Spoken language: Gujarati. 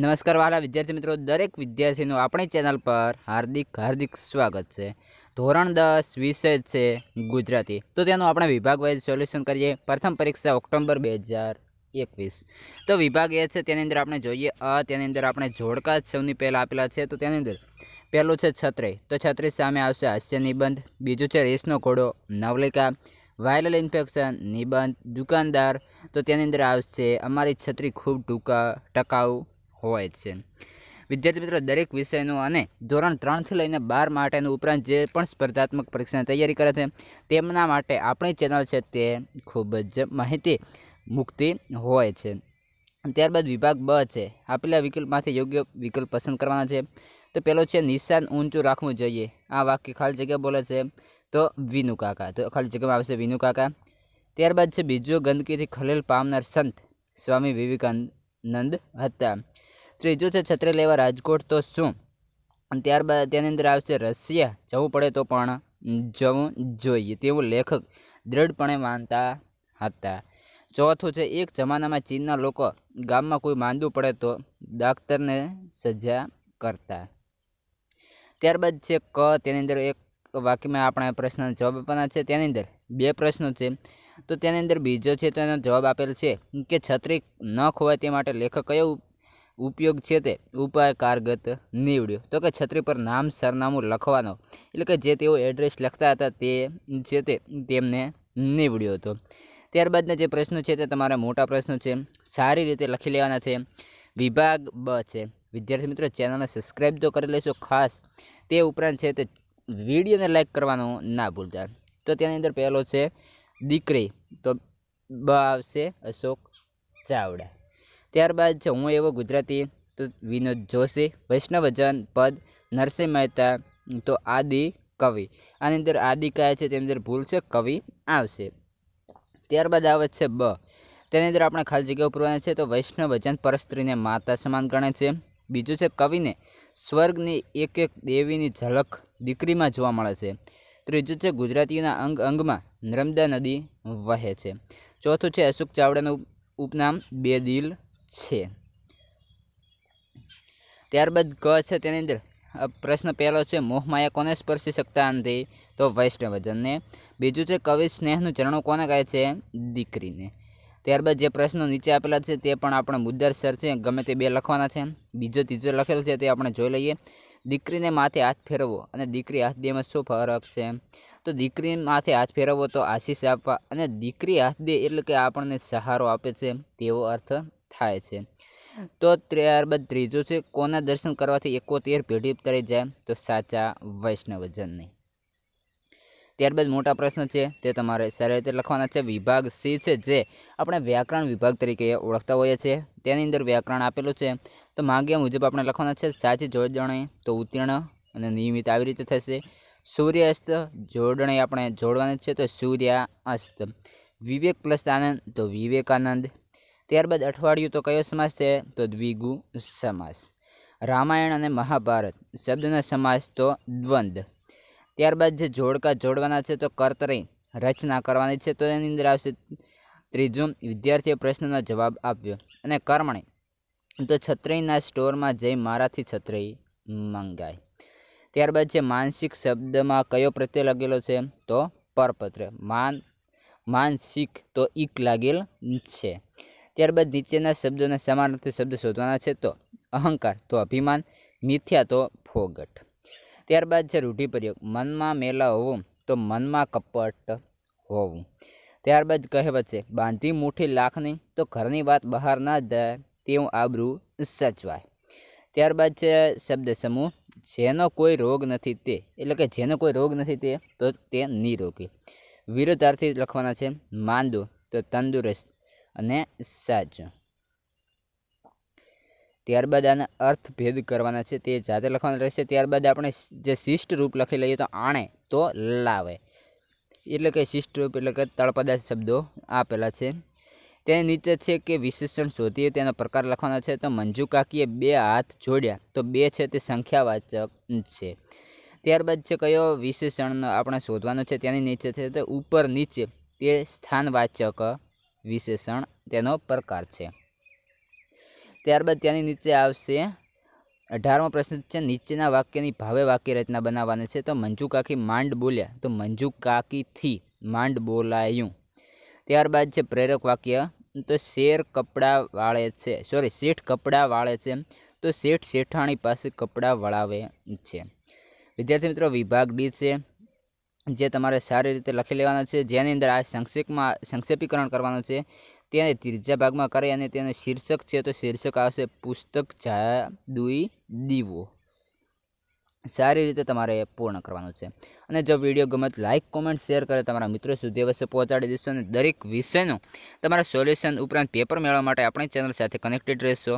નમસ્કાર વાલા વિદ્યાર્થી મિત્રો દરેક વિદ્યાર્થીનું આપણી ચેનલ પર હાર્દિક હાર્દિક સ્વાગત છે ધોરણ દસ વિષય છે ગુજરાતી તો તેનું આપણે વિભાગ વાઇઝ સોલ્યુશન કરીએ પ્રથમ પરીક્ષા ઓક્ટોબર બે હજાર એકવીસ તો વિભાગ એ છે તેની અંદર આપણે જોઈએ અ તેની અંદર આપણે જોડકા સૌની પહેલાં આપેલા છે તો તેની અંદર પહેલું છે છત્રી તો છત્રી સામે આવશે હાસ્ય નિબંધ બીજું છે રેસનો ઘોડો નવલિકા વાયરલ ઇન્ફેક્શન નિબંધ દુકાનદાર તો તેની અંદર આવશે અમારી છત્રી ખૂબ ટૂંકા ટકાઉ હોય છે વિદ્યાર્થી મિત્રો દરેક વિષયનું અને ધોરણ ત્રણથી લઈને બાર માટેનું ઉપરાંત જે પણ સ્પર્ધાત્મક પરીક્ષાની તૈયારી કરે છે તેમના માટે આપણી ચેનલ છે તે ખૂબ જ માહિતી મુક્તિ હોય છે ત્યારબાદ વિભાગ બ છે આપેલા વિકલ્પમાંથી યોગ્ય વિકલ્પ પસંદ કરવાના છે તો પેલો છે નિશાન ઊંચું રાખવું જોઈએ આ વાક્ય ખાલી જગ્યા બોલે છે તો વિનુ કાકા તો ખાલી જગ્યામાં આવશે વિનુ કાકા ત્યારબાદ છે બીજો ગંદકીથી ખલેલ પામનાર સંત સ્વામી વિવેકાનંદ હતા ત્રીજું છે છત્રી લેવા રાજકોટ તો શું અને ત્યારબાદ તેની અંદર આવશે રશિયા જવું પડે તો પણ જવું જોઈએ તેવું લેખક દ્રઢપણે માનતા હતા ચોથું છે એક જમાનામાં ચીનના લોકો ગામમાં કોઈ માંદું પડે તો ડાક્ટરને સજા કરતા ત્યારબાદ છે ક તેની અંદર એક વાક્યમાં આપણે પ્રશ્નનો જવાબ આપવાના છે તેની અંદર બે પ્રશ્નો છે તો તેની અંદર બીજો છે તો એનો જવાબ આપેલ છે કે છત્રી ન ખોવાય તે માટે લેખક કયો ઉપયોગ છે તે ઉપાય કારગત નીવડ્યો તો કે છત્રી પર નામ સરનામું લખવાનો એટલે કે જે તેઓ એડ્રેસ લખતા હતા તે છે તે તેમને નીવડ્યો હતો ત્યારબાદના જે પ્રશ્નો છે તે તમારા મોટા પ્રશ્નો છે સારી રીતે લખી લેવાના છે વિભાગ બ છે વિદ્યાર્થી મિત્રો ચેનલને સબસ્ક્રાઈબ તો કરી લેશો ખાસ તે ઉપરાંત છે તે વિડીયોને લાઇક કરવાનો ના ભૂલતા તો તેની અંદર પહેલો છે દીકરી તો બ આવશે અશોક ચાવડા ત્યારબાદ છે હું એવો ગુજરાતી તો વિનોદ જોશી વૈષ્ણવજન પદ નરસિંહ મહેતા તો આદિ કવિ આની અંદર આદિ કયા છે તેની અંદર ભૂલ છે કવિ આવશે ત્યારબાદ આવે છે બ તેની અંદર આપણે ખાલી જગ્યા ઉપરવાના છે તો વૈષ્ણવજન પરસ્ત્રીને માતા સમાન ગણે છે બીજું છે કવિને સ્વર્ગની એક એક દેવીની ઝલક દીકરીમાં જોવા મળે છે ત્રીજું છે ગુજરાતીઓના અંગ અંગમાં નર્મદા નદી વહે છે ચોથું છે અશોક ચાવડાનું ઉપનામ બે દિલ છે ત્યારબાદ ક છે તેની અંદર પ્રશ્ન પહેલો છે મોહમાયા કોને સ્પર્શી શકતા નથી તો વૈષ્ણવજનને બીજું છે કવિ સ્નેહનું ચરણો કોને કહે છે દીકરીને ત્યારબાદ જે પ્રશ્નો નીચે આપેલા છે તે પણ આપણે મુદ્દાસર છે ગમે તે બે લખવાના છે બીજો ત્રીજો લખેલો છે તે આપણે જોઈ લઈએ દીકરીને માથે હાથ ફેરવો અને દીકરી હાથ દેમાં શું ફરક છે તો દીકરી માથે હાથ ફેરવવો તો આશીષ આપવા અને દીકરી હાથ દે એટલે કે આપણને સહારો આપે છે તેવો અર્થ થાય છે તો ત્યારબાદ ત્રીજું છે કોના દર્શન કરવાથી એકોતેર પેઢી તરી જાય તો સાચા વૈષ્ણવજનની ત્યારબાદ મોટા પ્રશ્ન છે તે તમારે સારી રીતે લખવાના છે વિભાગ સી છે જે આપણે વ્યાકરણ વિભાગ તરીકે ઓળખતા હોઈએ છીએ તેની અંદર વ્યાકરણ આપેલું છે તો માગ્યા મુજબ આપણે લખવાના છે સાચી જોડણી તો ઉત્તીર્ણ અને નિયમિત આવી રીતે થશે સૂર્યાસ્ત જોડણી આપણે જોડવાની છે તો સૂર્યાસ્ત વિવેક પ્લસ આનંદ તો વિવેકાનંદ ત્યારબાદ અઠવાડિયું તો કયો સમાસ છે તો દ્વિગુ સમાસ રામાયણ અને મહાભારત શબ્દના સમાસ તો દ્વંદ ત્યારબાદ જે જોડકા જોડવાના છે તો કર્તરી રચના કરવાની છે તો એની અંદર આવશે ત્રીજું વિદ્યાર્થીએ પ્રશ્નનો જવાબ આપ્યો અને કર્મણી તો છત્રીના સ્ટોરમાં જઈ મારાથી છત્રી મંગાઈ ત્યારબાદ છે માનસિક શબ્દમાં કયો પ્રત્યય લાગેલો છે તો પરપત્ર માન માનસિક તો ઈક લાગેલ છે ત્યારબાદ નીચેના શબ્દોના સમાનાર્થી શબ્દ શોધવાના છે તો અહંકાર તો અભિમાન મિથ્યા તો ફોગટ ત્યારબાદ છે રૂઢિપ્રયોગ મનમાં મેલા હોવું તો મનમાં કપટ હોવું ત્યારબાદ કહેવત છે બાંધી મુઠ્ઠી લાખની તો ઘરની વાત બહાર ના જાય તેવું આબરું સચવાય ત્યારબાદ છે શબ્દ સમૂહ જેનો કોઈ રોગ નથી તે એટલે કે જેનો કોઈ રોગ નથી તે તો તે નિરોગી વિરુદ્ધાર્થી લખવાના છે માંદો તો તંદુરસ્ત અને સાચો ત્યારબાદ આના અર્થ ભેદ કરવાના છે તે જાતે લખવાના રહેશે ત્યારબાદ આપણે જે શિષ્ટ રૂપ લખી લઈએ તો આણે તો લાવે એટલે કે શિષ્ટ રૂપ એટલે કે તળપદા શબ્દો આપેલા છે તેની નીચે છે કે વિશેષણ શોધીએ તેનો પ્રકાર લખવાનો છે તો મંજુ કાકીએ બે હાથ જોડ્યા તો બે છે તે સંખ્યાવાચક છે ત્યારબાદ છે કયો વિશેષણ આપણે શોધવાનો છે તેની નીચે છે તો ઉપર નીચે તે સ્થાનવાચક વિશેષણ તેનો પ્રકાર છે ત્યારબાદ ત્યાંની નીચે આવશે અઢારમો પ્રશ્ન છે નીચેના વાક્યની ભાવે વાક્ય રચના બનાવવાની છે તો મંજુ કાકી માંડ બોલ્યા તો મંજુ કાકીથી માંડ બોલાયું ત્યારબાદ છે પ્રેરક વાક્ય તો શેર કપડાં વાળે છે સોરી શેઠ કપડાં વાળે છે તો શેઠ શેઠાણી પાસે કપડાં વળાવે છે વિદ્યાર્થી મિત્રો વિભાગ ડી છે જે તમારે સારી રીતે લખી લેવાના છે જેની અંદર આ સંક્ષેપમાં સંક્ષેપીકરણ કરવાનું છે તેને ત્રીજા ભાગમાં કરી અને તેનું શીર્ષક છે તો શીર્ષક આવશે પુસ્તક જાદુઈ દીવો સારી રીતે તમારે પૂર્ણ કરવાનું છે અને જો વિડીયો ગમે લાઇક કોમેન્ટ શેર કરે તમારા મિત્રો સુધી અવશ્ય પહોંચાડી દેશો અને દરેક વિષયનું તમારા સોલ્યુશન ઉપરાંત પેપર મેળવવા માટે આપણી ચેનલ સાથે કનેક્ટેડ રહેશો